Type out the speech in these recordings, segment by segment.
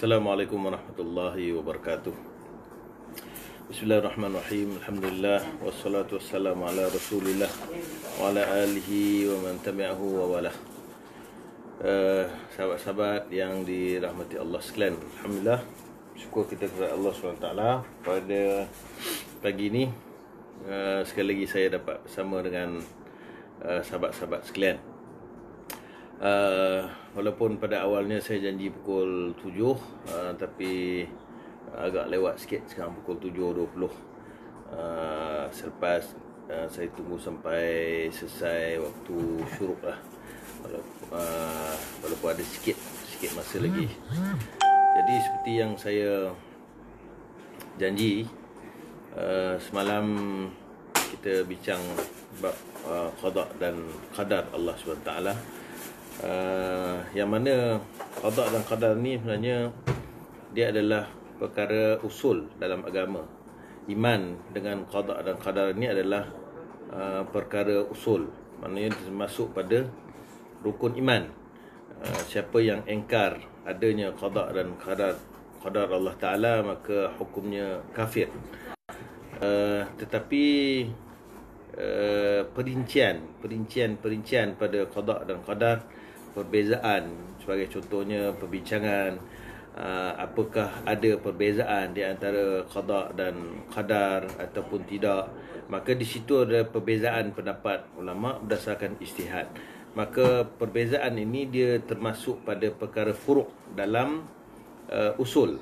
Assalamualaikum warahmatullahi wabarakatuh Bismillahirrahmanirrahim Alhamdulillah Wassalatu wassalamu ala rasulillah Wa ala alihi wa man tabi'ahu wa walah uh, Sahabat-sahabat yang dirahmati Allah sekalian Alhamdulillah Syukur kita kepada Allah SWT Pada pagi ini uh, Sekali lagi saya dapat bersama dengan uh, Sahabat-sahabat sekalian Eh, walaupun pada awalnya saya janji pukul 7 uh, eh, tapi agak lewat sikit sekarang pukul 7.20 uh, eh, selepas uh, saya tunggu sampai selesai waktu syuruk lah walaupun, uh, walaupun ada sikit sikit masa lagi jadi seperti yang saya janji uh, semalam kita bincang bab uh, qada dan qadar Allah Subhanahu uh, Ah, yang mana qada dan qadar ni sebenarnya dia adalah perkara usul dalam agama. Iman dengan qada dan qadar ni adalah uh, perkara usul. Maknanya termasuk pada rukun iman. Uh, siapa yang engkar adanya qada dan qadar qadar Allah Taala maka hukumnya kafir. Uh, tetapi uh, perincian perincian perincian pada qada dan qadar uh, perbezaan sebagai contohnya perbincangan uh, apakah ada perbezaan di antara qada dan qadar ataupun tidak maka di situ ada perbezaan pendapat ulama berdasarkan istihad. maka perbezaan ini dia termasuk pada perkara furuk dalam uh, usul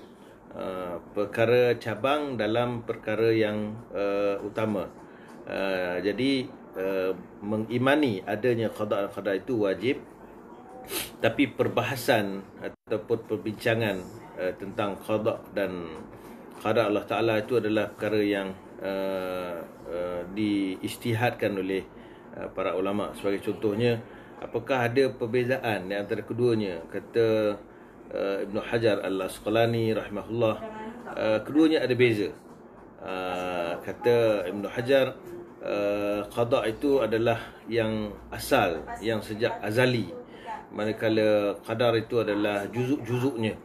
uh, perkara cabang dalam perkara yang uh, utama uh, jadi uh, mengimani adanya qada dan qadar itu wajib tapi perbahasan ataupun perbincangan uh, tentang qada dan qada Allah Taala itu adalah perkara yang uh, eh, uh, eh, diistihadkan oleh uh, para ulama sebagai contohnya apakah ada perbezaan di antara keduanya kata uh, Ibn Hajar Al-Asqalani rahimahullah uh, keduanya ada beza uh, kata Ibn Hajar uh, qada itu adalah yang asal yang sejak azali uh, manakala kadar itu adalah juzuk-juzuknya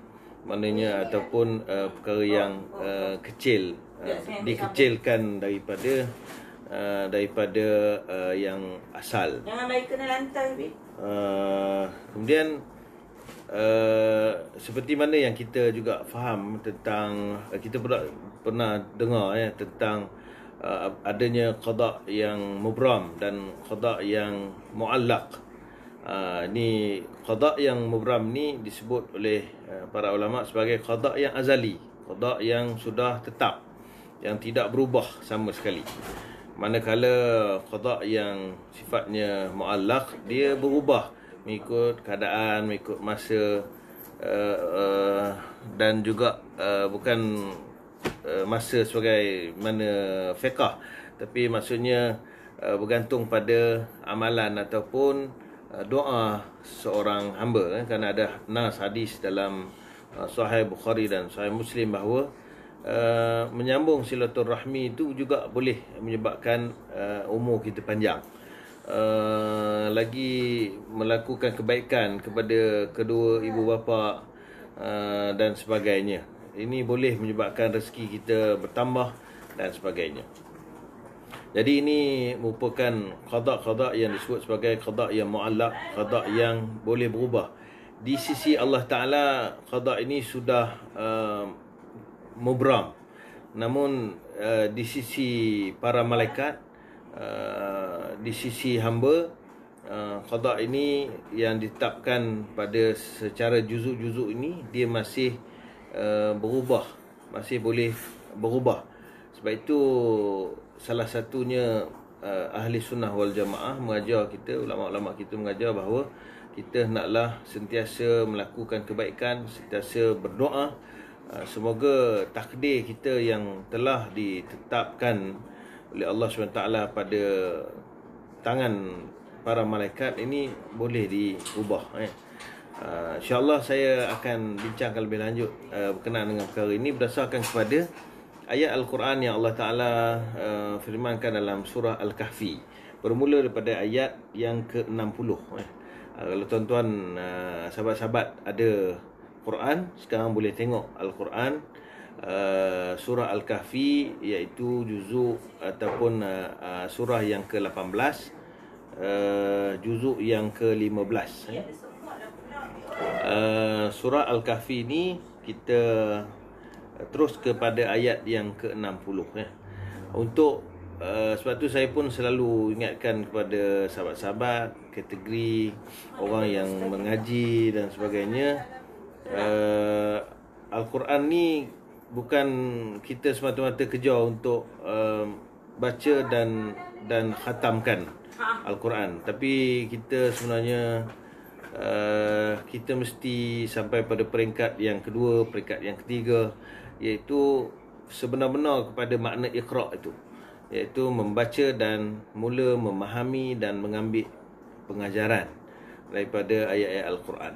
maknanya ataupun uh, perkara yang uh, kecil uh, dikecilkan daripada uh, daripada uh, yang asal jangan baik kena lantai uh, kemudian uh, seperti mana yang kita juga faham tentang uh, kita pernah pernah dengar ya tentang uh, adanya qada yang mubram dan qada yang muallaq Ah, ni qada yang mubram ni disebut oleh uh, para ulama sebagai qada yang azali qada yang sudah tetap yang tidak berubah sama sekali manakala qada yang sifatnya muallaq dia berubah mengikut keadaan mengikut masa uh, uh, dan juga uh, bukan uh, masa sebagai mana fiqah tapi maksudnya uh, bergantung pada amalan ataupun Uh, doa seorang hamba eh, kerana ada nas hadis dalam uh, sahih Bukhari dan sahih Muslim bahawa Uh, menyambung silaturahmi itu juga boleh menyebabkan uh, umur kita panjang uh, Lagi melakukan kebaikan kepada kedua ibu bapa uh, dan sebagainya Ini boleh menyebabkan rezeki kita bertambah dan sebagainya jadi ini merupakan khadak-khadak yang disebut sebagai khadak yang mu'allak, khadak yang boleh berubah. Di sisi Allah Ta'ala, khadak ini sudah uh, mubram. Namun uh, di sisi para malaikat, uh, di sisi hamba, uh, khadak ini yang ditetapkan pada secara juzuk-juzuk ini, dia masih uh, berubah, masih boleh berubah. Sebab itu salah satunya uh, ahli sunnah wal jamaah mengajar kita ulama-ulama kita mengajar bahawa kita hendaklah sentiasa melakukan kebaikan sentiasa berdoa uh, semoga takdir kita yang telah ditetapkan oleh Allah SWT pada tangan para malaikat ini boleh diubah eh. Uh, InsyaAllah saya akan bincangkan lebih lanjut uh, berkenaan dengan perkara ini berdasarkan kepada ayat Al-Quran yang Allah Ta'ala uh, firmankan dalam surah Al-Kahfi bermula daripada ayat yang ke-60 eh. uh, kalau tuan-tuan uh, sahabat-sahabat ada Quran sekarang boleh tengok Al-Quran uh, surah Al-Kahfi iaitu juzuk ataupun uh, uh, surah yang ke-18 uh, juzuk yang ke-15 eh. uh, surah Al-Kahfi ni kita terus kepada ayat yang ke-60 ya. Untuk uh, sebab tu saya pun selalu ingatkan kepada sahabat-sahabat, kategori orang yang mengaji dan sebagainya uh, Al-Quran ni bukan kita semata-mata kejar untuk uh, baca dan dan khatamkan Al-Quran Tapi kita sebenarnya uh, Kita mesti sampai pada peringkat yang kedua Peringkat yang ketiga iaitu sebenar-benar kepada makna ikhra' itu iaitu membaca dan mula memahami dan mengambil pengajaran daripada ayat-ayat Al-Quran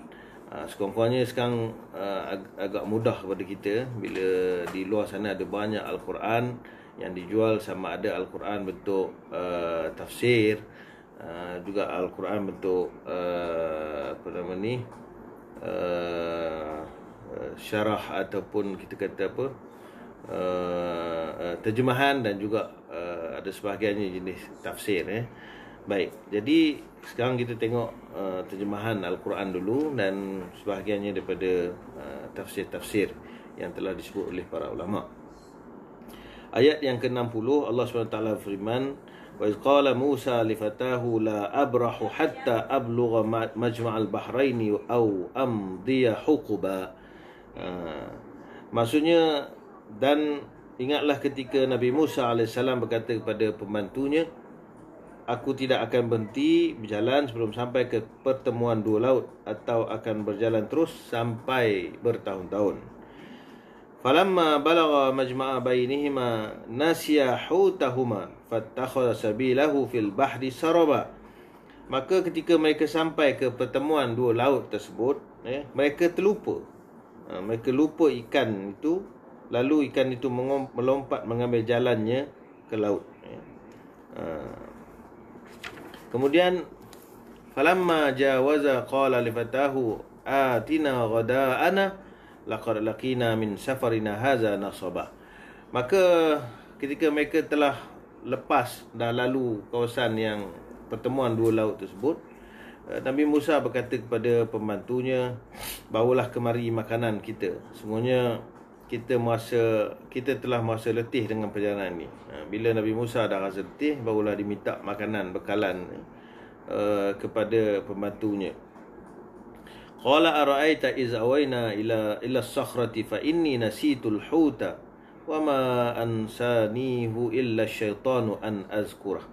ha, sekurang-kurangnya sekarang ha, agak mudah kepada kita bila di luar sana ada banyak Al-Quran yang dijual sama ada Al-Quran bentuk uh, tafsir uh, juga Al-Quran bentuk uh, apa nama ni uh, Uh, syarah ataupun kita kata apa uh, uh, terjemahan dan juga uh, ada sebahagiannya jenis tafsir eh. Baik, jadi sekarang kita tengok uh, terjemahan Al-Quran dulu dan sebahagiannya daripada uh, tafsir-tafsir yang telah disebut oleh para ulama. Ayat yang ke-60 Allah SWT firman Wa idh qala Musa li fatahu la abrahu hatta abluga majma'al bahraini aw amdiya huquba ha. Maksudnya Dan ingatlah ketika Nabi Musa AS berkata kepada pembantunya Aku tidak akan berhenti berjalan sebelum sampai ke pertemuan dua laut Atau akan berjalan terus sampai bertahun-tahun Falamma balagha majma'a bainihima nasiya hutahuma fattakhadha sabilahu fil bahri saraba Maka ketika mereka sampai ke pertemuan dua laut tersebut eh, Mereka terlupa Ha, mereka lupa ikan itu Lalu ikan itu melompat mengambil jalannya ke laut ya. ha. Kemudian Falamma jawaza qala lifatahu Atina ghada'ana Laqad laqina min safarina haza nasaba Maka ketika mereka telah lepas Dah lalu kawasan yang pertemuan dua laut tersebut Eh, Nabi Musa berkata kepada pembantunya Bawalah kemari makanan kita Semuanya kita merasa Kita telah merasa letih dengan perjalanan ini eh, Bila Nabi Musa dah rasa letih Barulah diminta makanan, bekalan uh, Kepada pembantunya Qala ara'aita iz awayna ila ila sakhrati fa inni nasitul huta wa ma ansanihu illa syaitanu an azkurah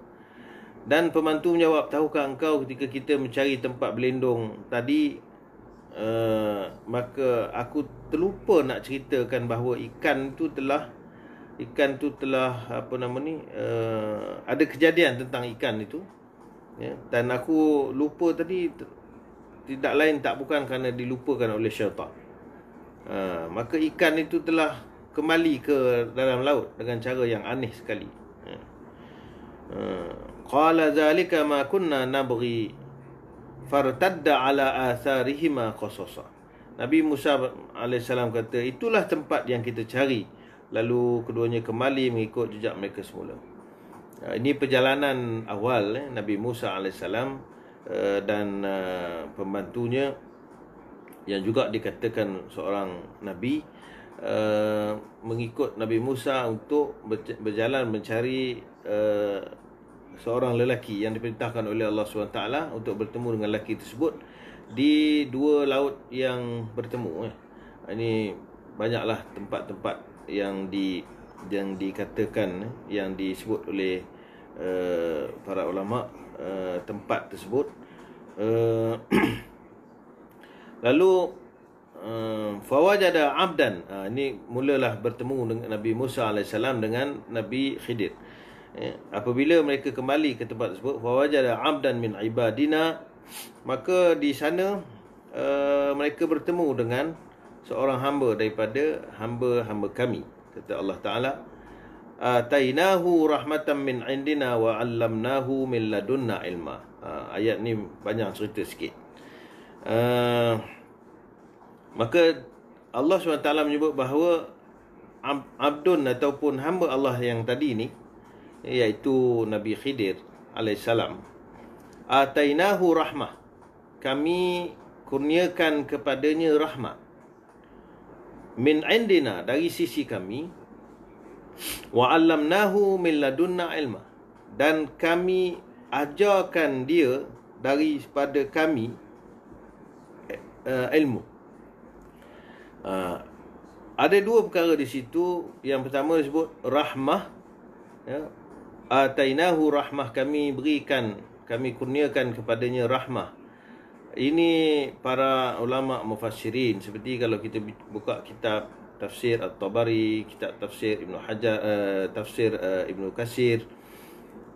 dan pemantu menjawab Tahukah engkau ketika kita mencari tempat berlindung Tadi uh, Maka aku terlupa nak ceritakan bahawa ikan tu telah Ikan tu telah apa nama ni uh, Ada kejadian tentang ikan itu ya? Dan aku lupa tadi Tidak lain tak bukan kerana dilupakan oleh syaitan Uh, maka ikan itu telah kembali ke dalam laut dengan cara yang aneh sekali. Ya qala zalika ma kunna nabghi fartadda ala atharihima qasasa Nabi Musa AS kata itulah tempat yang kita cari lalu keduanya kembali mengikut jejak mereka semula ya, ini perjalanan awal eh, Nabi Musa AS uh, eh, dan uh, pembantunya yang juga dikatakan seorang Nabi uh, mengikut Nabi Musa untuk berjalan mencari seorang lelaki yang diperintahkan oleh Allah SWT untuk bertemu dengan lelaki tersebut di dua laut yang bertemu eh. ini banyaklah tempat-tempat yang di yang dikatakan eh, yang disebut oleh uh, para ulama uh, tempat tersebut uh, lalu uh, fawajada abdan uh, ini mulalah bertemu dengan Nabi Musa alaihissalam dengan Nabi Khidir eh, apabila mereka kembali ke tempat tersebut wa wajada abdan min ibadina maka di sana uh, mereka bertemu dengan seorang hamba daripada hamba-hamba kami kata Allah taala atainahu rahmatan min indina wa 'allamnahu min ladunna ilma uh, ayat ni banyak cerita sikit uh, maka Allah SWT menyebut bahawa Abdun ataupun hamba Allah yang tadi ni iaitu Nabi Khidir alaihissalam. Atainahu rahmah. Kami kurniakan kepadanya rahmat. Min indina dari sisi kami wa 'allamnahu min ladunna ilma dan kami ajarkan dia dari daripada kami uh, ilmu. Uh, ada dua perkara di situ. Yang pertama disebut rahmah ya, atainahu rahmah kami berikan kami kurniakan kepadanya rahmah ini para ulama mufassirin seperti kalau kita buka kitab tafsir at-tabari kitab tafsir ibnu hajar uh, tafsir uh, ibnu kasir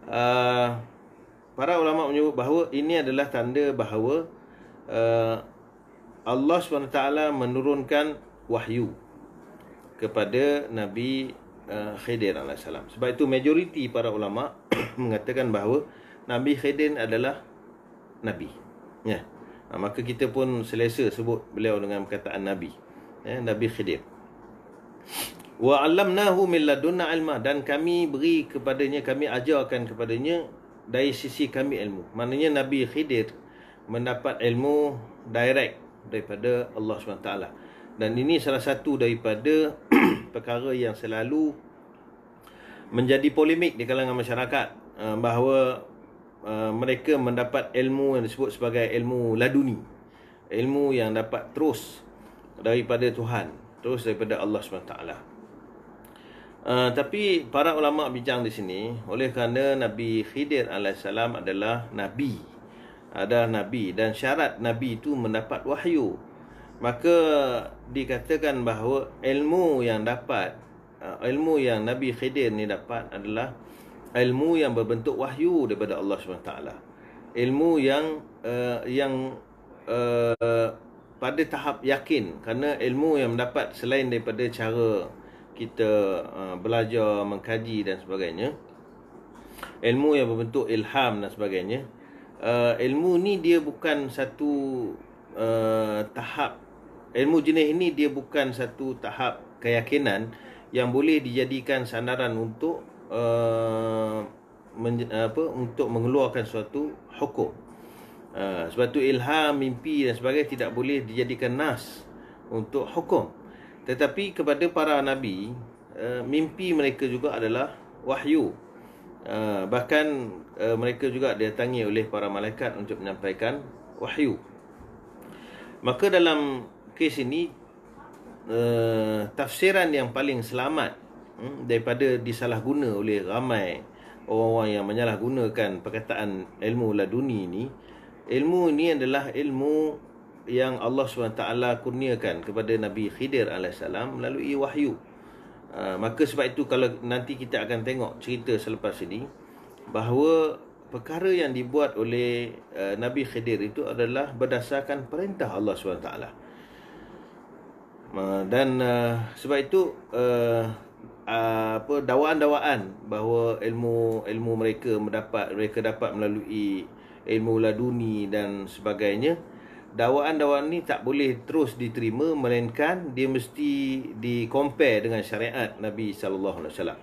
uh, para ulama menyebut bahawa ini adalah tanda bahawa uh, Allah SWT menurunkan wahyu kepada Nabi uh, Khidir AS. Sebab itu majoriti para ulama mengatakan bahawa Nabi Khidir adalah Nabi. Ya. Ha, maka kita pun selesa sebut beliau dengan perkataan Nabi. Ya, Nabi Khidir. Wa allamnahu min ladunna ilma dan kami beri kepadanya kami ajarkan kepadanya dari sisi kami ilmu. Maknanya Nabi Khidir mendapat ilmu direct daripada Allah SWT. Dan ini salah satu daripada perkara yang selalu menjadi polemik di kalangan masyarakat eh, bahawa eh, mereka mendapat ilmu yang disebut sebagai ilmu laduni ilmu yang dapat terus daripada Tuhan terus daripada Allah SWT uh, eh, tapi para ulama bincang di sini oleh kerana Nabi Khidir alaihi AS adalah Nabi ada Nabi dan syarat Nabi itu mendapat wahyu maka dikatakan bahawa ilmu yang dapat ah, ilmu yang Nabi Khidir ni dapat adalah ilmu yang berbentuk wahyu daripada Allah SWT ilmu yang uh, yang uh, pada tahap yakin kerana ilmu yang mendapat selain daripada cara kita uh, belajar mengkaji dan sebagainya ilmu yang berbentuk ilham dan sebagainya uh, ilmu ni dia bukan satu uh, tahap Ilmu jenis ini dia bukan satu tahap keyakinan yang boleh dijadikan sandaran untuk uh, men, apa untuk mengeluarkan suatu hukum. Uh, suatu ilham, mimpi dan sebagainya tidak boleh dijadikan nas untuk hukum. Tetapi kepada para nabi, uh, mimpi mereka juga adalah wahyu. Uh, bahkan uh, mereka juga didatangi oleh para malaikat untuk menyampaikan wahyu. Maka dalam kes ini uh, tafsiran yang paling selamat um, daripada disalahguna oleh ramai orang-orang yang menyalahgunakan perkataan ilmu laduni ini ilmu ini adalah ilmu yang Allah SWT kurniakan kepada Nabi Khidir AS melalui wahyu ah, maka sebab itu kalau nanti kita akan tengok cerita selepas ini bahawa perkara yang dibuat oleh eh, Nabi Khidir itu adalah berdasarkan perintah Allah swt dan uh, sebab itu uh, uh, apa dawaan-dawaan bahawa ilmu ilmu mereka mendapat mereka dapat melalui ilmu laduni dan sebagainya dawaan-dawaan ni tak boleh terus diterima melainkan dia mesti di compare dengan syariat Nabi sallallahu alaihi wasallam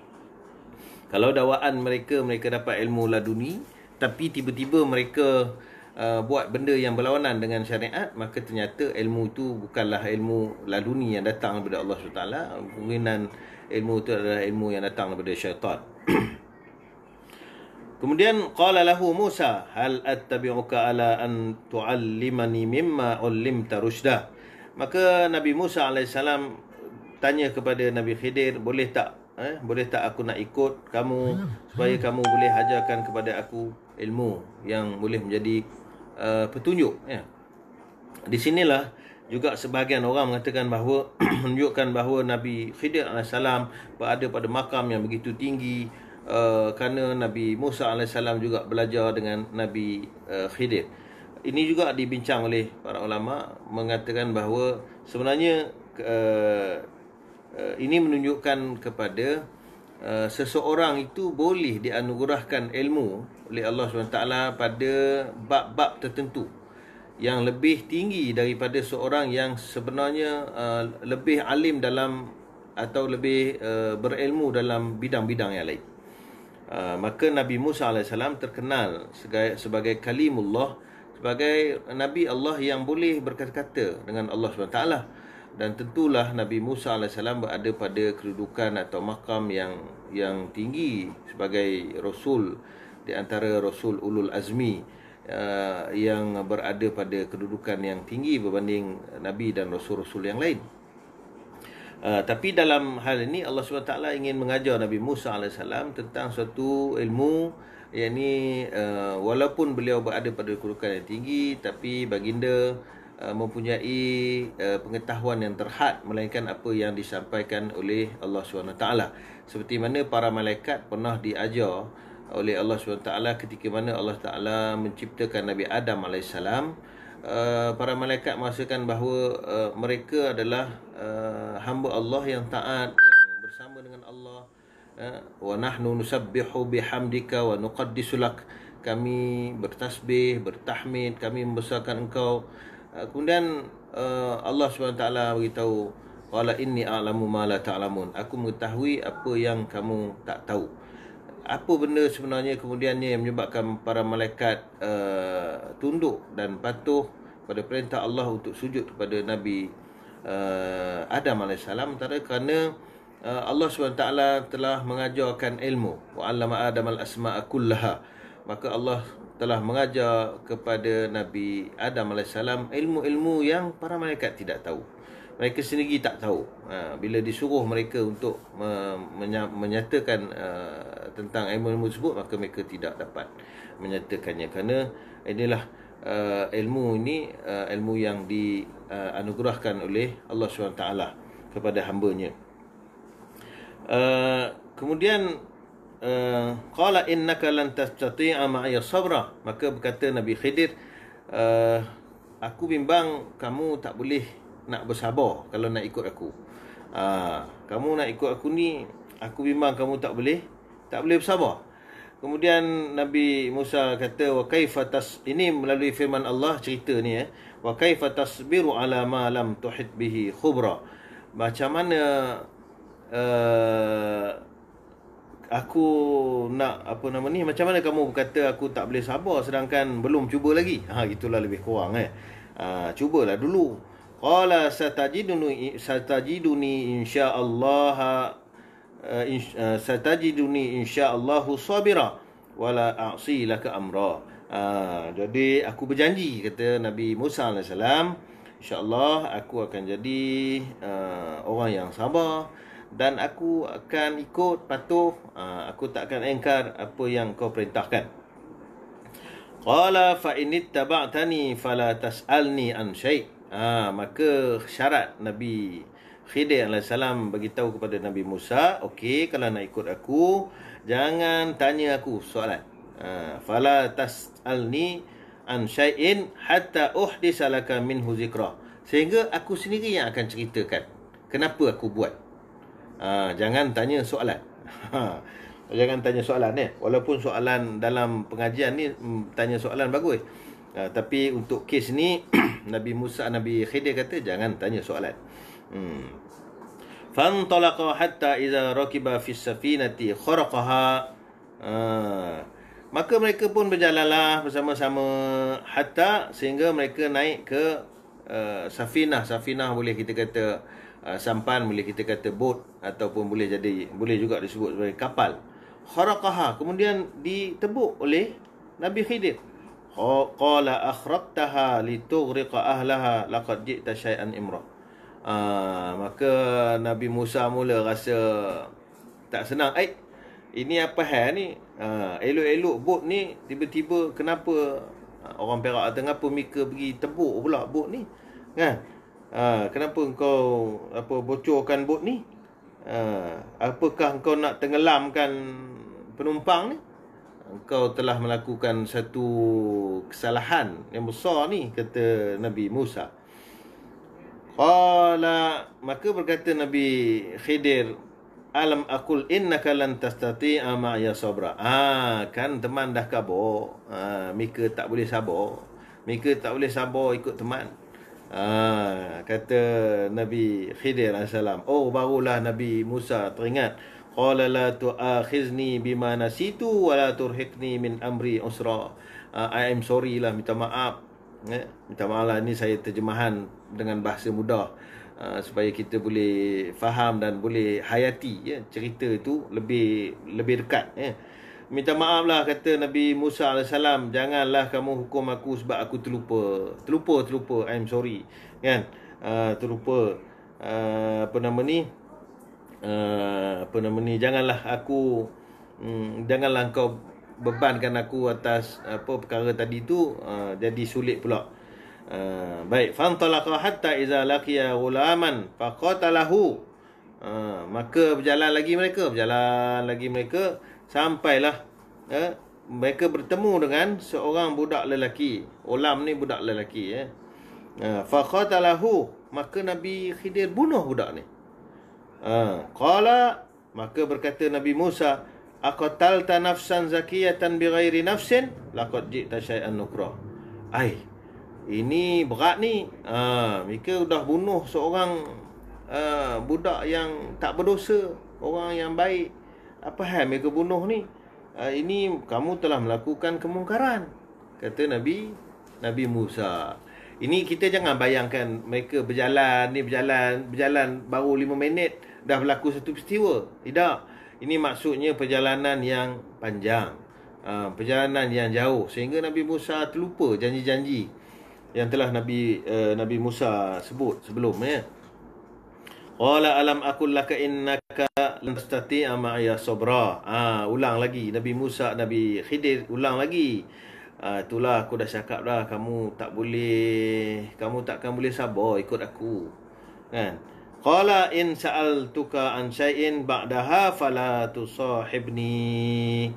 kalau dawaan mereka mereka dapat ilmu laduni tapi tiba-tiba mereka uh, buat benda yang berlawanan dengan syariat maka ternyata ilmu itu bukanlah ilmu laluni yang datang daripada Allah SWT kemungkinan ilmu itu adalah ilmu yang datang daripada syaitan kemudian qala lahu Musa hal attabi'uka ala an tu'allimani mimma ullimta rusda maka Nabi Musa AS tanya kepada Nabi Khidir boleh tak eh, boleh tak aku nak ikut kamu supaya kamu boleh hajarkan kepada aku ilmu yang boleh menjadi uh, petunjuk ya. Di sinilah juga sebahagian orang mengatakan bahawa menunjukkan bahawa Nabi Khidir AS berada pada makam yang begitu tinggi uh, kerana Nabi Musa AS juga belajar dengan Nabi uh, Khidir. Ini juga dibincang oleh para ulama mengatakan bahawa sebenarnya uh, uh, ini menunjukkan kepada Eh, seseorang itu boleh dianugerahkan ilmu oleh Allah SWT pada bab-bab tertentu yang lebih tinggi daripada seorang yang sebenarnya uh, lebih alim dalam atau lebih uh, berilmu dalam bidang-bidang yang lain. Uh, maka Nabi Musa AS terkenal sebagai, sebagai kalimullah sebagai Nabi Allah yang boleh berkata-kata dengan Allah SWT dan tentulah Nabi Musa AS berada pada kedudukan atau makam yang yang tinggi sebagai Rasul di antara Rasul Ulul Azmi uh, yang berada pada kedudukan yang tinggi berbanding Nabi dan Rasul-Rasul yang lain. Uh, tapi dalam hal ini Allah SWT ingin mengajar Nabi Musa AS tentang suatu ilmu yang ini uh, walaupun beliau berada pada kedudukan yang tinggi tapi baginda Uh, mempunyai uh, pengetahuan yang terhad melainkan apa yang disampaikan oleh Allah SWT seperti mana para malaikat pernah diajar oleh Allah SWT ketika mana Allah Taala menciptakan Nabi Adam AS uh, para malaikat merasakan bahawa uh, mereka adalah uh, hamba Allah yang taat yang bersama dengan Allah uh, wa nahnu nusabbihu bihamdika wa nuqaddisulak kami bertasbih, bertahmid, kami membesarkan engkau Ah, kemudian eh, Allah SWT beritahu wala inni a'lamu ma la ta'lamun aku mengetahui apa yang kamu tak tahu apa benda sebenarnya kemudiannya yang menyebabkan para malaikat uh, tunduk dan patuh pada perintah Allah untuk sujud kepada Nabi uh, Adam AS antara kerana uh, Allah SWT telah mengajarkan ilmu wa'allama Adam al-asma'a kullaha maka Allah telah mengajar kepada Nabi Adam AS ilmu-ilmu yang para malaikat tidak tahu. Mereka sendiri tak tahu. Ha, bila disuruh mereka untuk menyatakan ha, tentang ilmu-ilmu tersebut, maka mereka tidak dapat menyatakannya. Kerana inilah uh, ilmu ini, ilmu yang dianugerahkan oleh Allah SWT kepada hambanya. kemudian, Eh, qala innaka lan tastati'a ma'iyya sabra maka berkata nabi khidir uh, aku bimbang kamu tak boleh nak bersabar kalau nak ikut aku uh, kamu nak ikut aku ni aku bimbang kamu tak boleh tak boleh bersabar kemudian nabi musa kata wa kaifa tas ini melalui firman Allah cerita ni eh wa kaifa tasbiru ala ma lam tuhit bihi khubra macam mana uh, aku nak apa nama ni macam mana kamu berkata aku tak boleh sabar sedangkan belum cuba lagi ha itulah lebih kurang eh ha, cubalah dulu qala satajiduni satajiduni insyaallah eh, eh, satajiduni insyaallah sabira wala a'si laka amra ha, jadi aku berjanji kata Nabi Musa alaihissalam insyaallah aku akan jadi uh, orang yang sabar dan aku akan ikut patuh ah, aku tak akan engkar apa yang kau perintahkan qala fa inittaba'tani fala tas'alni an syai ha maka syarat nabi khidir alaihi salam bagi tahu kepada nabi Musa okey kalau nak ikut aku jangan tanya aku soalan ha fala tas'alni an syai'in hatta uhdisa laka minhu zikra sehingga aku sendiri yang akan ceritakan kenapa aku buat ha, jangan tanya soalan. Ha, jangan tanya soalan ya. Eh. Walaupun soalan dalam pengajian ni mm, tanya soalan bagus. Ha, tapi untuk kes ni Nabi Musa Nabi Khidir kata jangan tanya soalan. Hmm. Fan talaqa hatta iza rakiba fi safinati kharaqaha. Ha, maka mereka pun berjalanlah bersama-sama hatta sehingga mereka naik ke uh, safinah. Safinah boleh kita kata uh, uh, sampan boleh kita kata boat ataupun boleh jadi boleh juga disebut sebagai kapal kharaqaha kemudian ditebuk oleh Nabi Khidir qala akhraqtaha litughriqa ahlaha laqad ji'ta shay'an imra uh, maka Nabi Musa mula rasa tak senang eh ini apa hal ni uh, elok-elok boat ni tiba-tiba kenapa orang Perak atau kenapa Mika pergi tebuk pula boat ni kan Ha, kenapa engkau apa bocorkan bot ni? Ha, apakah engkau nak tenggelamkan penumpang ni? Engkau telah melakukan satu kesalahan yang besar ni kata Nabi Musa. Qala maka berkata Nabi Khidir Alam akul innaka lan tastati ama ya sabra. Ah kan teman dah kabur. Ah mika tak boleh sabo. Mika tak boleh sabo ikut teman. Ah, kata Nabi Khidir alaihissalam. Oh barulah Nabi Musa teringat qala la tu'akhizni bima nasitu wa la turhiqni min amri usra. Uh, I am sorry lah minta maaf. Eh, minta maaf lah ini saya terjemahan dengan bahasa mudah. Uh, supaya kita boleh faham dan boleh hayati ya, cerita itu lebih lebih dekat ya. Eh. Minta maaflah kata Nabi Musa AS Janganlah kamu hukum aku sebab aku terlupa Terlupa, terlupa, I'm sorry Kan, uh, terlupa uh, Apa nama ni uh, Apa nama ni, janganlah aku um, Janganlah kau bebankan aku atas apa perkara tadi tu uh, Jadi sulit pula uh, Baik, fantalaka hatta iza laqiya ulaman Faqatalahu Uh, maka berjalan lagi mereka Berjalan lagi mereka sampailah eh, mereka bertemu dengan seorang budak lelaki. Ulam ni budak lelaki ya. Eh. Ha, Fa qatalahu, maka Nabi Khidir bunuh budak ni. Kala ha, qala, maka berkata Nabi Musa, talta nafsan zakiyatan bighairi nafsin lakot jik ji'ta shay'an nukra. Ay, ini berat ni. Ha, mereka dah bunuh seorang uh, budak yang tak berdosa, orang yang baik apa hal mereka bunuh ni ah, ini kamu telah melakukan kemungkaran kata nabi nabi Musa ini kita jangan bayangkan mereka berjalan ni berjalan berjalan baru lima minit dah berlaku satu peristiwa tidak ini maksudnya perjalanan yang panjang ah, perjalanan yang jauh sehingga nabi Musa terlupa janji-janji yang telah nabi uh, nabi Musa sebut sebelumnya. ya alam akul laka innaka lam tati amak ya sobra. Ah ha, ulang lagi Nabi Musa, Nabi Khidir ulang lagi. ha, itulah aku dah cakap dah kamu tak boleh kamu takkan boleh sabar ikut aku. Kan? Qala in sa'altuka an shay'in ba'daha fala tusahibni.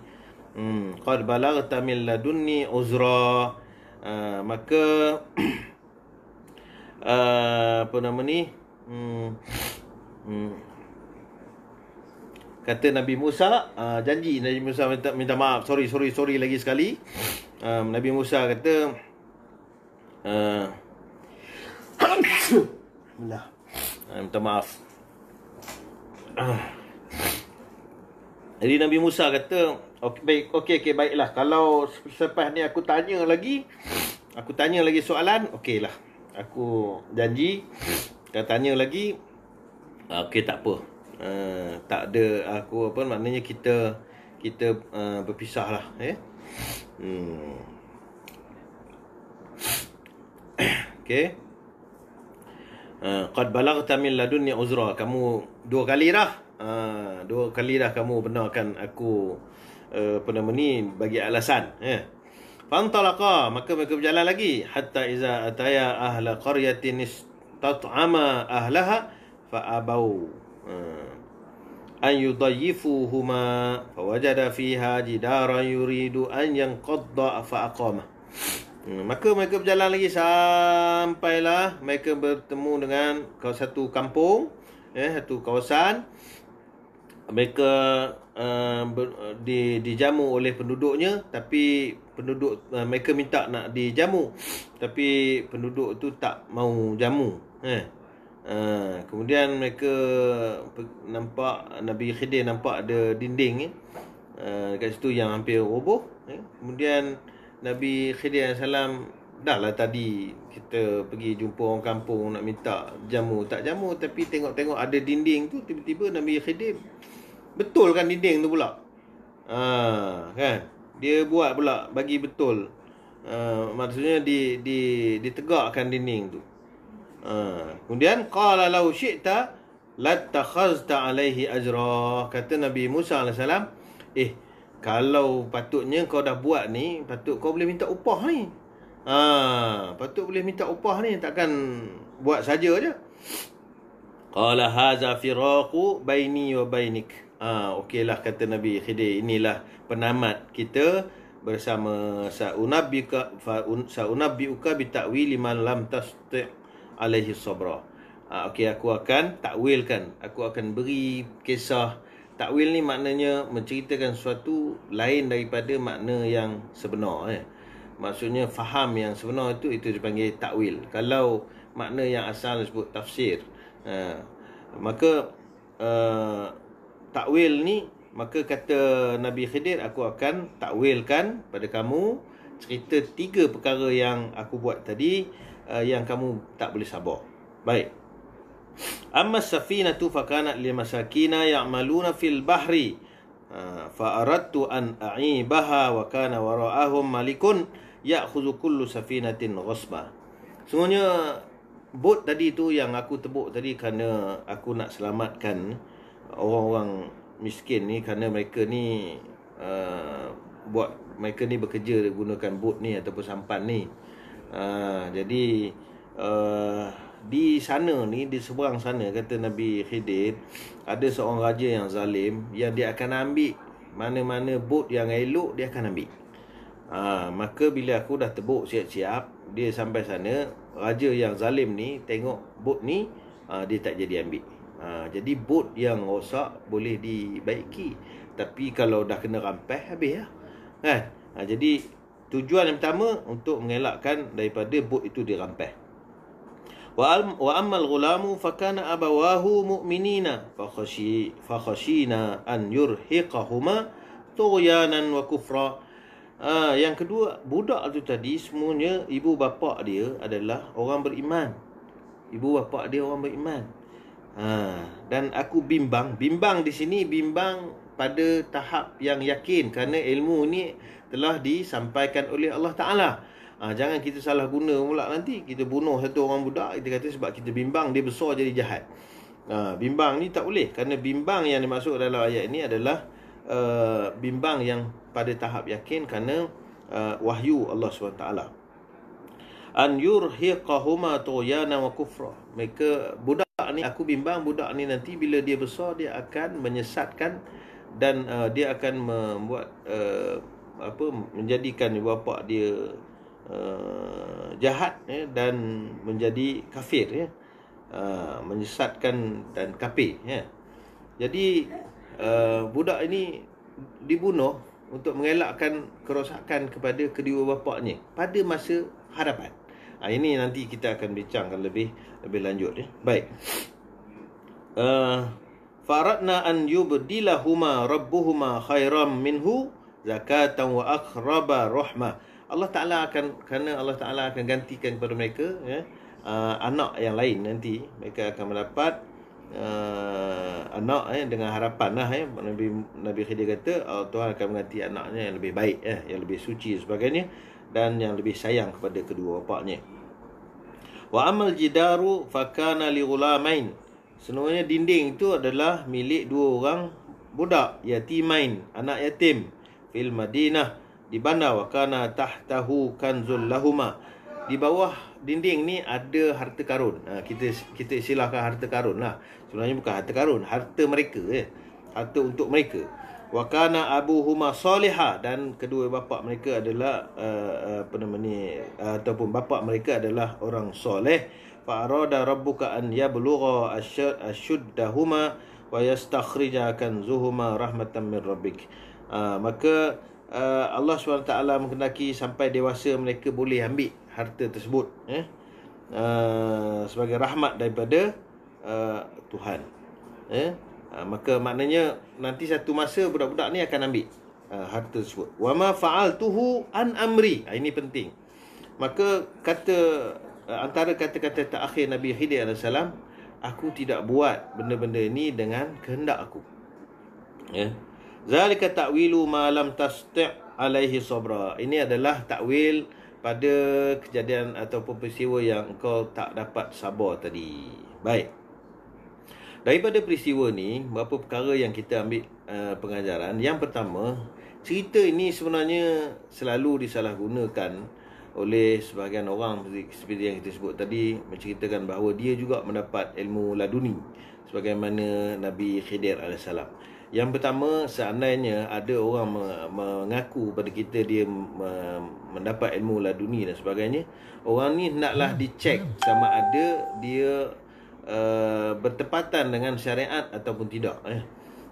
Hmm, qad balaghta min ladunni uzra. Ha, maka uh, apa nama ni? Hmm. Hmm kata Nabi Musa uh, janji Nabi Musa minta, minta maaf sorry sorry sorry lagi sekali um, Nabi Musa kata uh, minta maaf uh. jadi Nabi Musa kata okey baik okay okey baiklah kalau selepas ni aku tanya lagi aku tanya lagi soalan okey lah, aku janji kalau tanya lagi okey tak apa Eh, tak ada aku apa maknanya kita kita uh, eh, berpisah lah eh hmm. okay eh, qad balaghta min ladunni uzra kamu dua kali dah uh, dua kali dah kamu benarkan aku uh, apa nama bagi alasan eh fantalaqa maka mereka berjalan lagi hatta iza ataya ahla qaryatin istat'ama ahlaha fa Hmm. an yudayifu huma fawajada fiha jidara yuridu an yang qadda fa aqama hmm, maka mereka berjalan lagi sampailah mereka bertemu dengan satu kampung eh satu kawasan mereka uh, ber, di dijamu oleh penduduknya tapi penduduk uh, mereka minta nak dijamu tapi penduduk tu tak mau jamu eh Ha, kemudian mereka nampak Nabi Khidir nampak ada dinding eh? Uh, dekat situ yang hampir roboh eh? Kemudian Nabi Khidir Salam Dah lah tadi kita pergi jumpa orang kampung nak minta jamu Tak jamu tapi tengok-tengok ada dinding tu Tiba-tiba Nabi Khidir betul kan dinding tu pula ha, kan? Dia buat pula bagi betul uh, Maksudnya di, di, ditegakkan dinding tu Ha. Kemudian qala law syi'ta latakhazta alaihi ajra. Kata Nabi Musa alaihissalam, "Eh, kalau patutnya kau dah buat ni, patut kau boleh minta upah ni." Ha, patut boleh minta upah ni takkan buat saja je. Qala hadza firaqu baini wa bainik. Ah, ha, okeylah kata Nabi Khidir, inilah penamat kita bersama saunabika faun saunabiuka bitakwili man lam tastati' alaihi sabra. Ha, okey aku akan takwilkan. Aku akan beri kisah takwil ni maknanya menceritakan sesuatu lain daripada makna yang sebenar eh. Maksudnya faham yang sebenar itu itu dipanggil takwil. Kalau makna yang asal disebut tafsir. Ha, maka uh, takwil ni maka kata Nabi Khidir aku akan takwilkan pada kamu cerita tiga perkara yang aku buat tadi uh, yang kamu tak boleh sabar. Baik. Amma safinatu fakana lil masakina ya'maluna fil bahri uh, fa aradtu an a'ibaha wa kana wara'ahum malikun ya'khudhu kullu safinatin ghasba. Sungguhnya bot tadi tu yang aku tebuk tadi kerana aku nak selamatkan orang-orang miskin ni kerana mereka ni uh, buat mereka ni bekerja gunakan bot ni ataupun sampan ni ha, Jadi uh, Di sana ni Di seberang sana kata Nabi Khidir Ada seorang raja yang zalim Yang dia akan ambil Mana-mana bot yang elok dia akan ambil ha, Maka bila aku dah tebuk siap-siap Dia sampai sana Raja yang zalim ni Tengok bot ni ha, Dia tak jadi ambil ha, Jadi bot yang rosak Boleh dibaiki Tapi kalau dah kena rampai Habis lah ya? kan? Ha, jadi tujuan yang pertama untuk mengelakkan daripada bot itu dirampas. Wa wa ammal ghulamu fa kana abawahu mu'minina fa khashi fa khashina an yurhiqahuma tughyanan wa kufra. Ha, yang kedua budak tu tadi semuanya ibu bapa dia adalah orang beriman. Ibu bapa dia orang beriman. Ha, dan aku bimbang, bimbang di sini bimbang pada tahap yang yakin kerana ilmu ni telah disampaikan oleh Allah Taala. Ha, jangan kita salah guna pula nanti kita bunuh satu orang budak kita kata sebab kita bimbang dia besar jadi jahat. Ha, bimbang ni tak boleh kerana bimbang yang dimaksud dalam ayat ini adalah uh, bimbang yang pada tahap yakin kerana uh, wahyu Allah SWT an yurhiqahuma tuyana wa kufra mereka budak ni aku bimbang budak ni nanti bila dia besar dia akan menyesatkan dan uh, dia akan membuat uh, apa menjadikan ibu bapa dia uh, jahat ya dan menjadi kafir ya uh, menyesatkan dan kafir ya jadi uh, budak ini dibunuh untuk mengelakkan kerosakan kepada kedua bapaknya pada masa harapan uh, ah, ini nanti kita akan bincangkan lebih lebih lanjut ya baik uh, faradna an yubdilahuma rabbuhuma khairam minhu zakatan wa akhraba rahmah. Allah Taala akan kerana Allah Taala akan gantikan kepada mereka ya, uh, anak yang lain nanti mereka akan mendapat uh, anak ya, dengan harapan lah ya. Nabi Nabi Khidir kata uh, Tuhan akan mengganti anaknya yang lebih baik ya, yang lebih suci sebagainya dan yang lebih sayang kepada kedua bapaknya. Wa amal jidaru fakana li ghulamain Senangnya dinding itu adalah milik dua orang budak yatimain, anak yatim fil Madinah di bandar wakana tahtahu kanzul lahuma. Di bawah dinding ni ada harta karun. Ha, kita kita istilahkan harta karun lah. Sebenarnya bukan harta karun, harta mereka eh. Harta untuk mereka. Wakana Abu Huma Soliha dan kedua bapa mereka adalah uh, apa nama ni uh, ataupun bapa mereka adalah orang soleh fa arada rabbuka an yablugha ashuddahuma wa yastakhrija kanzuhuma rahmatan min rabbik ah, maka uh, Allah SWT menghendaki sampai dewasa mereka boleh ambil harta tersebut eh? Uh, sebagai rahmat daripada uh, Tuhan eh? Uh, maka maknanya nanti satu masa budak-budak ni akan ambil uh, harta tersebut wama fa'al tuhu an amri ini penting maka kata Eh, antara kata-kata terakhir Nabi Khidir alaihi aku tidak buat benda-benda ini dengan kehendak aku. Ya. Zalika ta'wilu ma lam alaihi sabra. Ini adalah takwil pada kejadian ataupun peristiwa yang kau tak dapat sabar tadi. Baik. Daripada peristiwa ni, beberapa perkara yang kita ambil uh, pengajaran. Yang pertama, cerita ini sebenarnya selalu disalahgunakan oleh sebahagian orang seperti yang kita sebut tadi menceritakan bahawa dia juga mendapat ilmu laduni sebagaimana Nabi Khidir AS. Yang pertama seandainya ada orang mengaku pada kita dia mendapat ilmu laduni dan sebagainya orang ni naklah dicek sama ada dia uh, bertepatan dengan syariat ataupun tidak eh.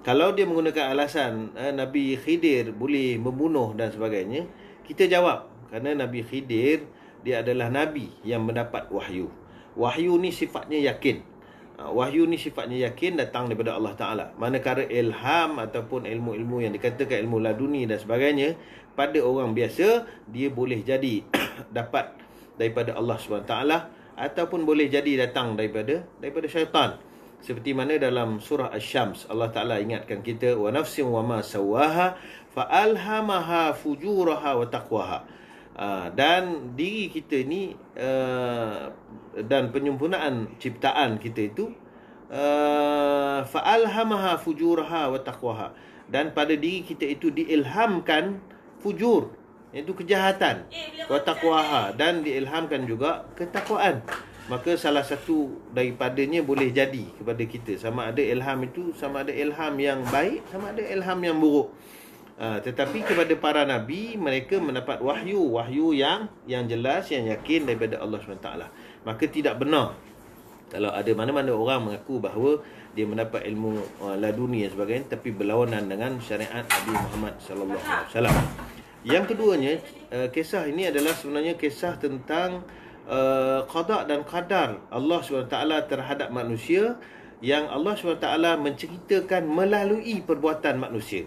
Kalau dia menggunakan alasan eh, Nabi Khidir boleh membunuh dan sebagainya kita jawab kerana Nabi Khidir dia adalah Nabi yang mendapat wahyu. Wahyu ni sifatnya yakin. Ha, wahyu ni sifatnya yakin datang daripada Allah Ta'ala Manakala ilham ataupun ilmu-ilmu yang dikatakan ilmu laduni dan sebagainya Pada orang biasa dia boleh jadi dapat daripada Allah SWT Ataupun boleh jadi datang daripada daripada syaitan seperti mana dalam surah Asy-Syams Allah Taala ingatkan kita wa nafsin wa ma sawaha fa alhamaha fujuraha wa taqwaha Ah, dan diri kita ni uh, dan penyempurnaan ciptaan kita itu uh, faalhamaha fujurha wa taqwaha dan pada diri kita itu diilhamkan fujur iaitu kejahatan eh, wa taqwaha dan diilhamkan juga ketakwaan maka salah satu daripadanya boleh jadi kepada kita sama ada ilham itu sama ada ilham yang baik sama ada ilham yang buruk Ah, tetapi kepada para nabi mereka mendapat wahyu wahyu yang yang jelas yang yakin daripada Allah SWT maka tidak benar kalau ada mana-mana orang mengaku bahawa dia mendapat ilmu uh, ah, laduni dan sebagainya tapi berlawanan dengan syariat Nabi Muhammad sallallahu alaihi wasallam. Yang keduanya uh, kisah ini adalah sebenarnya kisah tentang uh, qada dan qadar Allah SWT terhadap manusia yang Allah SWT menceritakan melalui perbuatan manusia.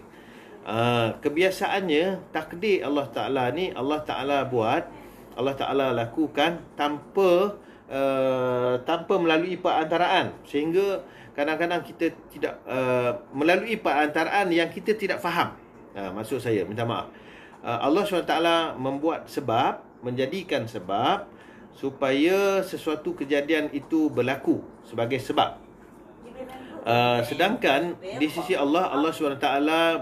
Ah, kebiasaannya takdir Allah Taala ni Allah Taala buat, Allah Taala lakukan tanpa uh, tanpa melalui perantaraan sehingga kadang-kadang kita tidak uh, melalui perantaraan yang kita tidak faham. Ha, maksud saya minta maaf. Ah, Allah SWT membuat sebab Menjadikan sebab Supaya sesuatu kejadian itu berlaku Sebagai sebab Ah, sedangkan di sisi Allah Allah SWT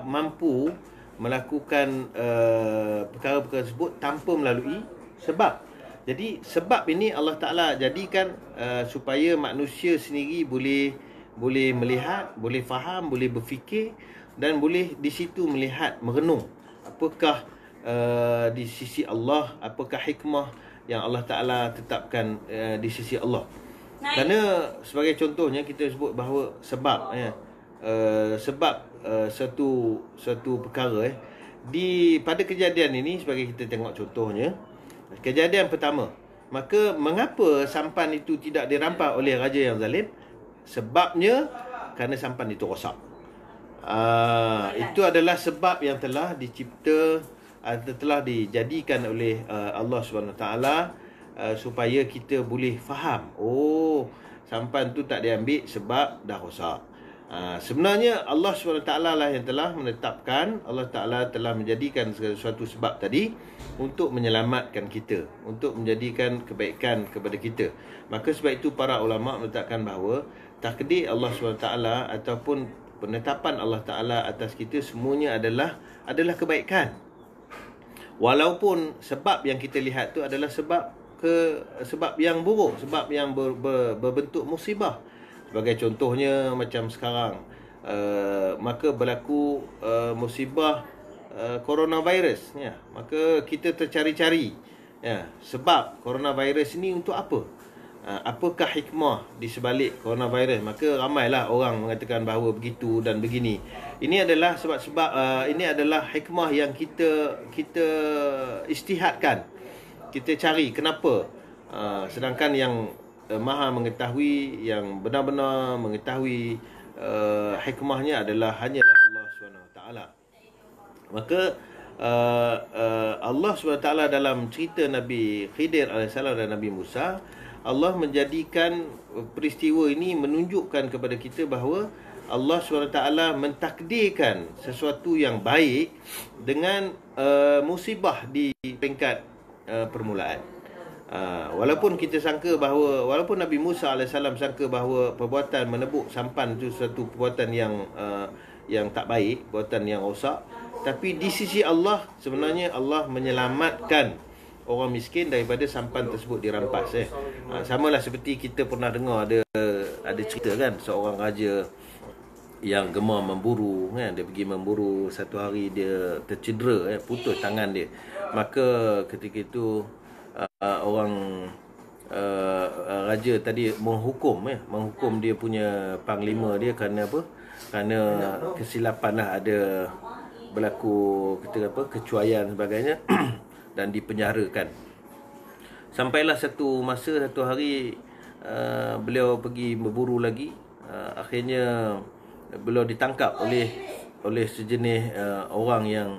mampu melakukan uh, perkara-perkara tersebut tanpa melalui sebab jadi sebab ini Allah Taala jadikan uh, supaya manusia sendiri boleh boleh melihat, boleh faham, boleh berfikir dan boleh di situ melihat, merenung apakah uh, di sisi Allah, apakah hikmah yang Allah Taala tetapkan uh, di sisi Allah. Naik. Kerana sebagai contohnya kita sebut bahawa sebab oh. ya. Uh, sebab uh, satu satu perkara eh di pada kejadian ini sebagai kita tengok contohnya kejadian pertama maka mengapa sampan itu tidak dirampas oleh raja yang zalim sebabnya kerana sampan itu rosak uh, itu adalah sebab yang telah dicipta atau ah, telah dijadikan oleh uh, Allah SWT. taala uh, supaya kita boleh faham oh sampan tu tak diambil sebab dah rosak uh, sebenarnya Allah SWT lah yang telah menetapkan Allah Taala telah menjadikan segala sesuatu sebab tadi untuk menyelamatkan kita untuk menjadikan kebaikan kepada kita maka sebab itu para ulama menetapkan bahawa takdir Allah SWT ataupun penetapan Allah Taala atas kita semuanya adalah adalah kebaikan Walaupun sebab yang kita lihat tu adalah sebab ke sebab yang buruk sebab yang ber, ber, berbentuk musibah sebagai contohnya macam sekarang uh, maka berlaku uh, musibah uh, coronavirus ya maka kita tercari-cari ya sebab coronavirus ini untuk apa apakah hikmah di sebalik coronavirus maka ramailah orang mengatakan bahawa begitu dan begini ini adalah sebab-sebab uh, ini adalah hikmah yang kita kita istihadkan kita cari kenapa uh, sedangkan yang uh, maha mengetahui yang benar-benar mengetahui uh, hikmahnya adalah Hanya Allah SWT maka uh, uh, Allah SWT dalam cerita Nabi Khidir AS dan Nabi Musa Allah menjadikan peristiwa ini menunjukkan kepada kita bahawa Allah SWT mentakdirkan sesuatu yang baik dengan uh, musibah di peringkat uh, permulaan. Uh, walaupun kita sangka bahawa walaupun Nabi Musa alaihissalam sangka bahawa perbuatan menebuk sampan itu satu perbuatan yang uh, yang tak baik, perbuatan yang rosak, tapi di sisi Allah sebenarnya Allah menyelamatkan orang miskin daripada sampan tersebut dirampas eh. Uh, samalah seperti kita pernah dengar ada ada cerita kan seorang raja yang gemar memburu kan dia pergi memburu satu hari dia tercedera eh putus tangan dia maka ketika itu uh, uh orang uh, uh, raja tadi menghukum ya eh, menghukum dia punya panglima dia kerana apa kerana kesilapanlah ada berlaku kata apa kecuaian sebagainya dan dipenjarakan sampailah satu masa satu hari uh, beliau pergi berburu lagi uh, akhirnya beliau ditangkap oleh oleh sejenis uh, orang yang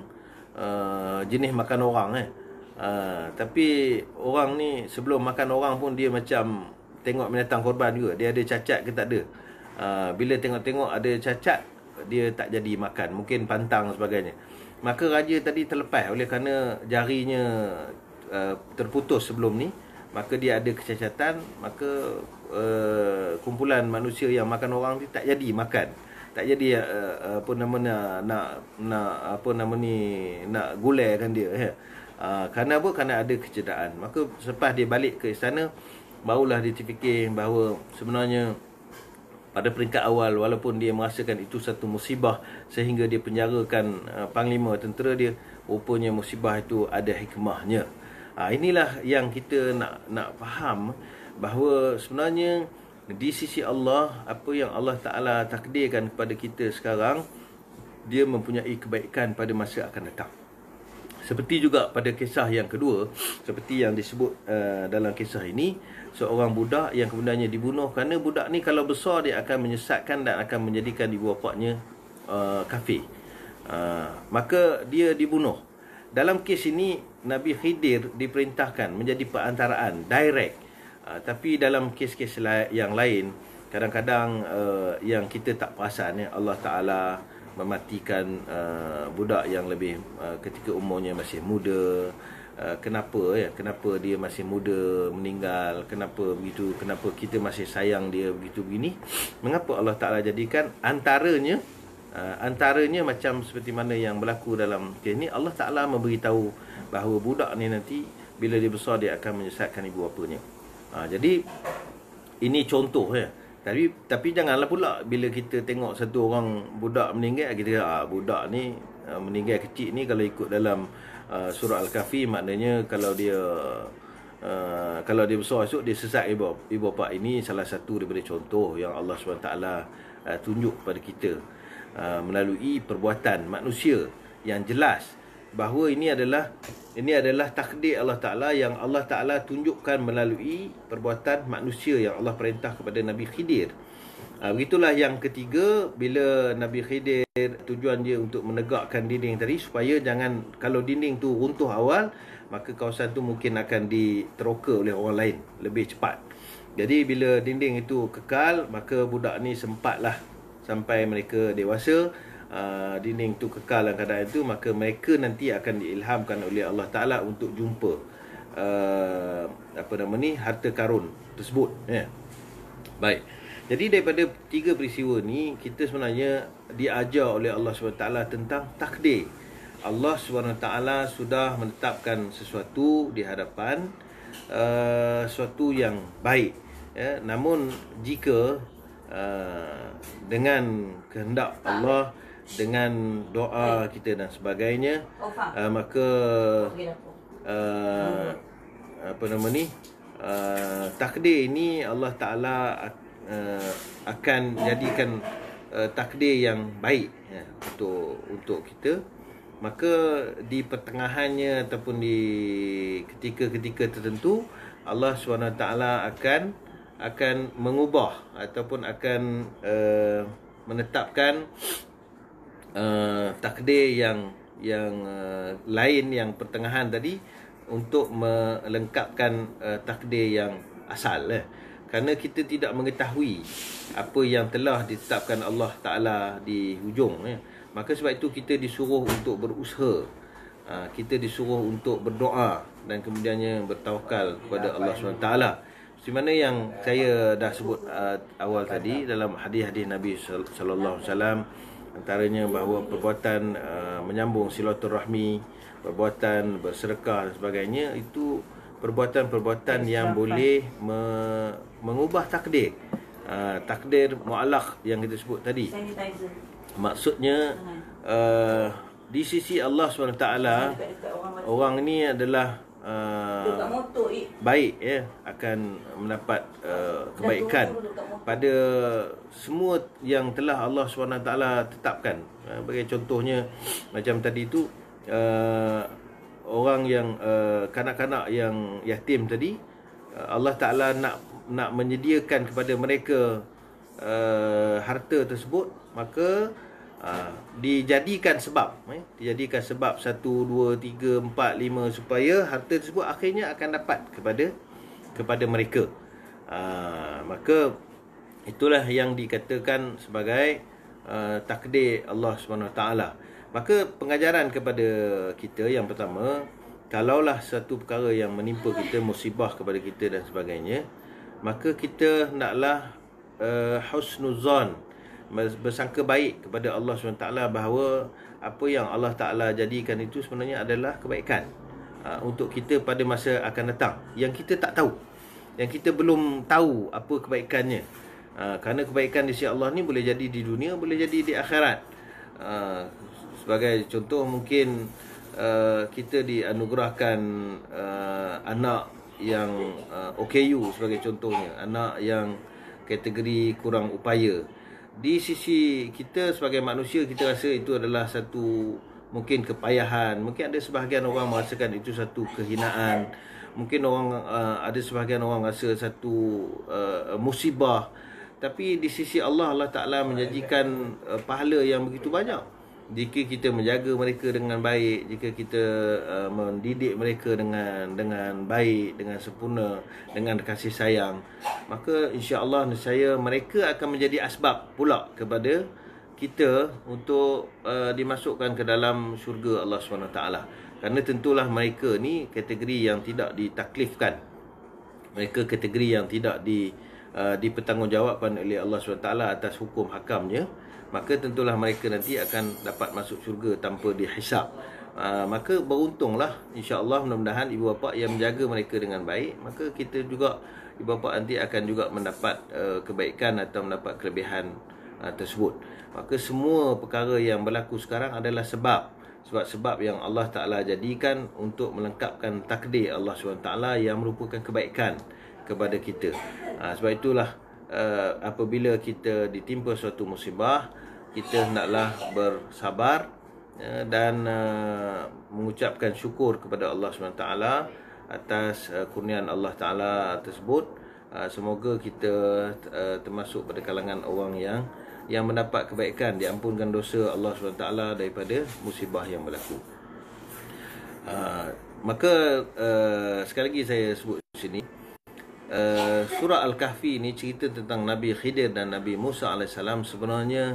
Uh, jenis makan orang eh. Uh, tapi orang ni sebelum makan orang pun dia macam tengok binatang korban juga. Dia ada cacat ke tak ada. Uh, bila tengok-tengok ada cacat, dia tak jadi makan. Mungkin pantang dan sebagainya. Maka raja tadi terlepas oleh kerana jarinya uh, terputus sebelum ni. Maka dia ada kecacatan. Maka uh, kumpulan manusia yang makan orang ni tak jadi makan tak jadi uh, apa namanya eh, nak nak apa nama ni nak gulerkan dia ya. Uh, kerana apa? Kerana ada kecederaan. Maka selepas dia balik ke istana barulah dia terfikir bahawa sebenarnya pada peringkat awal walaupun dia merasakan itu satu musibah sehingga dia penjarakan uh, panglima tentera dia rupanya musibah itu ada hikmahnya. Uh, inilah yang kita nak nak faham bahawa sebenarnya di sisi Allah apa yang Allah Taala takdirkan kepada kita sekarang dia mempunyai kebaikan pada masa akan datang seperti juga pada kisah yang kedua seperti yang disebut uh, dalam kisah ini seorang budak yang kemudiannya dibunuh kerana budak ni kalau besar dia akan menyesatkan dan akan menjadikan ibu bapaknya uh, kafir uh, maka dia dibunuh dalam kes ini Nabi Khidir diperintahkan menjadi perantaraan direct Ah, tapi dalam kes-kes yang lain kadang-kadang uh, yang kita tak perasan ya Allah Taala mematikan uh, budak yang lebih uh, ketika umurnya masih muda uh, kenapa ya kenapa dia masih muda meninggal kenapa begitu kenapa kita masih sayang dia begitu begini mengapa Allah Taala jadikan antaranya uh, antaranya macam seperti mana yang berlaku dalam kes ni Allah Taala memberitahu bahawa budak ni nanti bila dia besar dia akan menyesatkan ibu bapanya. Ha, jadi ini contoh ya. Tapi tapi janganlah pula bila kita tengok satu orang budak meninggal kita kata, ah budak ni ah, meninggal kecil ni kalau ikut dalam uh, surah al-kahfi maknanya kalau dia Uh, kalau dia besar esok dia sesat ibu, ibu bapa ini salah satu daripada contoh yang Allah SWT uh, tunjuk kepada kita uh, melalui perbuatan manusia yang jelas bahawa ini adalah ini adalah takdir Allah Taala yang Allah Taala tunjukkan melalui perbuatan manusia yang Allah perintah kepada Nabi Khidir. Uh, begitulah yang ketiga bila Nabi Khidir tujuan dia untuk menegakkan dinding tadi supaya jangan kalau dinding tu runtuh awal maka kawasan tu mungkin akan diteroka oleh orang lain lebih cepat. Jadi bila dinding itu kekal maka budak ni sempatlah sampai mereka dewasa uh, dinding tu kekal dalam keadaan itu maka mereka nanti akan diilhamkan oleh Allah Taala untuk jumpa uh, apa nama ni harta karun tersebut ya yeah. baik jadi daripada tiga peristiwa ni kita sebenarnya diajar oleh Allah Subhanahu taala tentang takdir Allah Subhanahu taala sudah menetapkan sesuatu di hadapan uh, sesuatu yang baik ya namun jika Uh, dengan kehendak Allah dengan doa kita dan sebagainya oh, uh, maka uh, apa nama ni uh, takdir ini Allah Taala uh, akan jadikan uh, takdir yang baik ya, untuk untuk kita maka di pertengahannya ataupun di ketika-ketika tertentu Allah Subhanahu Taala akan akan mengubah ataupun akan uh, menetapkan uh, takdir yang yang uh, lain yang pertengahan tadi untuk melengkapkan uh, takdir yang asal eh. kerana kita tidak mengetahui apa yang telah ditetapkan Allah Taala di hujung eh. maka sebab itu kita disuruh untuk berusaha uh, kita disuruh untuk berdoa dan kemudiannya bertawakal kepada Allah Subhanahu Taala di mana yang saya dah sebut uh, awal tadi dalam hadis-hadis Nabi sallallahu alaihi wasallam antaranya bahawa perbuatan uh, menyambung silaturahmi, perbuatan bersedekah dan sebagainya itu perbuatan-perbuatan yang Sampai. boleh me- mengubah takdir. Uh, takdir mualaf yang kita sebut tadi. Sanitizer. Maksudnya uh, di sisi Allah SWT orang ini adalah eh. uh, baik ya akan mendapat uh, kebaikan pada semua yang telah Allah SWT tetapkan ha, Bagi contohnya macam tadi tu uh, Orang yang uh, kanak-kanak yang yatim tadi Allah Taala nak nak menyediakan kepada mereka uh, harta tersebut Maka uh, dijadikan sebab eh? Dijadikan sebab 1, 2, 3, 4, 5 Supaya harta tersebut akhirnya akan dapat kepada kepada mereka Aa, maka Itulah yang dikatakan sebagai uh, takdir Allah SWT. Maka pengajaran kepada kita yang pertama, kalaulah satu perkara yang menimpa kita, musibah kepada kita dan sebagainya, maka kita naklah uh, husnuzan, bersangka baik kepada Allah SWT bahawa apa yang Allah Taala jadikan itu sebenarnya adalah kebaikan uh, untuk kita pada masa akan datang yang kita tak tahu yang kita belum tahu apa kebaikannya ha, Kerana kebaikan di sisi Allah ni boleh jadi di dunia Boleh jadi di akhirat ha, Sebagai contoh mungkin uh, Kita dianugerahkan uh, Anak yang uh, ha, OKU sebagai contohnya Anak yang kategori kurang upaya Di sisi kita sebagai manusia Kita rasa itu adalah satu Mungkin kepayahan Mungkin ada sebahagian orang merasakan itu satu kehinaan Mungkin orang uh, ada sebahagian orang rasa satu uh, musibah tapi di sisi Allah Allah Ta'ala menjanjikan uh, pahala yang begitu banyak Jika kita menjaga mereka dengan baik Jika kita uh, mendidik mereka dengan dengan baik Dengan sempurna Dengan kasih sayang Maka insya Allah saya mereka akan menjadi asbab pula kepada kita untuk uh, dimasukkan ke dalam syurga Allah SWT Kerana tentulah mereka ni kategori yang tidak ditaklifkan Mereka kategori yang tidak di uh, dipertanggungjawabkan oleh Allah SWT atas hukum hakamnya maka tentulah mereka nanti akan dapat masuk syurga tanpa dihisap uh, maka beruntunglah insyaAllah mudah-mudahan ibu bapa yang menjaga mereka dengan baik maka kita juga ibu bapa nanti akan juga mendapat uh, kebaikan atau mendapat kelebihan uh, tersebut maka semua perkara yang berlaku sekarang adalah sebab sebab-sebab yang Allah Ta'ala jadikan untuk melengkapkan takdir Allah SWT yang merupakan kebaikan kepada kita. Ha, sebab itulah uh, apabila kita ditimpa suatu musibah, kita hendaklah bersabar uh, dan uh, mengucapkan syukur kepada Allah SWT atas uh, kurnian Allah Taala tersebut. Uh, semoga kita uh, termasuk pada kalangan orang yang yang mendapat kebaikan diampunkan dosa Allah SWT daripada musibah yang berlaku. Uh, maka uh, sekali lagi saya sebut sini uh, surah Al-Kahfi ini cerita tentang Nabi Khidir dan Nabi Musa AS sebenarnya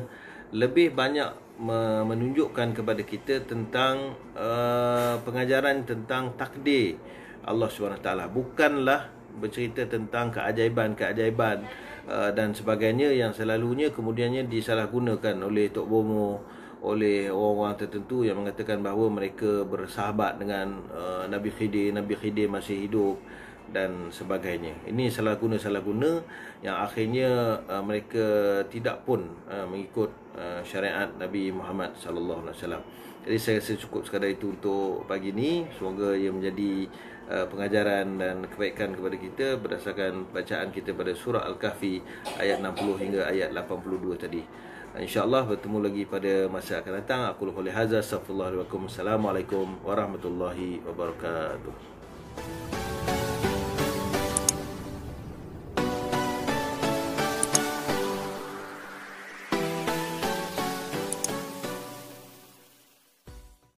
lebih banyak menunjukkan kepada kita tentang uh, pengajaran tentang takdir Allah SWT bukanlah bercerita tentang keajaiban-keajaiban uh, dan sebagainya yang selalunya kemudiannya disalahgunakan oleh Tok Bomo oleh orang-orang tertentu yang mengatakan bahawa mereka bersahabat dengan uh, Nabi Khidir, Nabi Khidir masih hidup uh, dan sebagainya. Ini salah guna-salah guna yang akhirnya uh, mereka tidak pun uh, mengikut uh, syariat Nabi Muhammad sallallahu alaihi wasallam. Jadi saya rasa cukup sekadar itu untuk pagi ini. Semoga ia menjadi uh, pengajaran dan kebaikan kepada kita berdasarkan bacaan kita pada surah Al-Kahfi ayat 60 hingga ayat 82 tadi. InsyaAllah bertemu lagi pada masa akan datang. Aku lukuh lihazah. Assalamualaikum warahmatullahi wabarakatuh. Thank you.